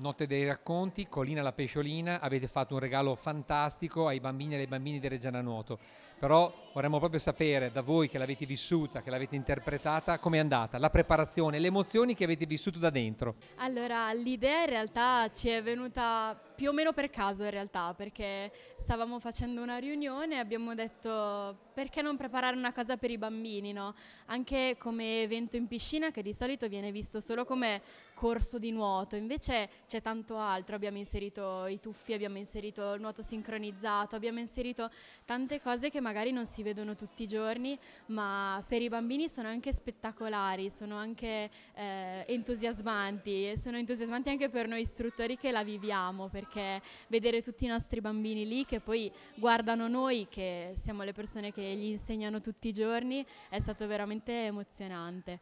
Notte dei racconti, Collina la Pesciolina, avete fatto un regalo fantastico ai bambini e alle bambine di Reggiana Nuoto, però vorremmo proprio sapere da voi che l'avete vissuta, che l'avete interpretata, com'è andata, la preparazione, le emozioni che avete vissuto da dentro. Allora, l'idea in realtà ci è venuta più o meno per caso in realtà, perché stavamo facendo una riunione e abbiamo detto perché non preparare una cosa per i bambini, no? Anche come evento in piscina che di solito viene visto solo come corso di nuoto, invece c'è tanto altro, abbiamo inserito i tuffi, abbiamo inserito il nuoto sincronizzato, abbiamo inserito tante cose che magari non si vedono tutti i giorni, ma per i bambini sono anche spettacolari, sono anche eh, entusiasmanti e sono entusiasmanti anche per noi istruttori che la viviamo, perché perché vedere tutti i nostri bambini lì che poi guardano noi, che siamo le persone che gli insegnano tutti i giorni, è stato veramente emozionante.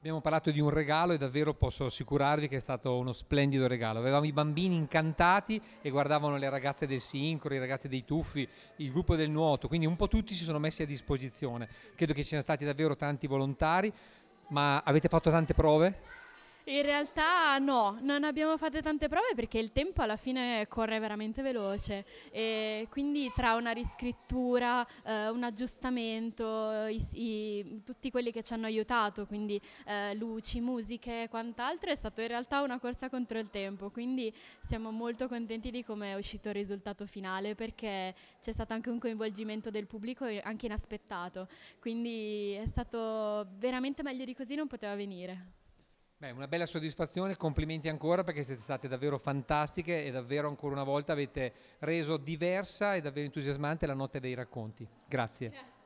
Abbiamo parlato di un regalo e davvero posso assicurarvi che è stato uno splendido regalo. Avevamo i bambini incantati e guardavano le ragazze del sincro, i ragazzi dei tuffi, il gruppo del nuoto, quindi un po' tutti si sono messi a disposizione. Credo che ci siano stati davvero tanti volontari, ma avete fatto tante prove? In realtà no, non abbiamo fatto tante prove perché il tempo alla fine corre veramente veloce e quindi tra una riscrittura, eh, un aggiustamento, eh, i, i, tutti quelli che ci hanno aiutato, quindi eh, luci, musiche e quant'altro, è stata in realtà una corsa contro il tempo, quindi siamo molto contenti di come è uscito il risultato finale perché c'è stato anche un coinvolgimento del pubblico anche inaspettato, quindi è stato veramente meglio di così non poteva venire. Beh, una bella soddisfazione, complimenti ancora perché siete state davvero fantastiche e davvero ancora una volta avete reso diversa e davvero entusiasmante la notte dei racconti. Grazie. Grazie.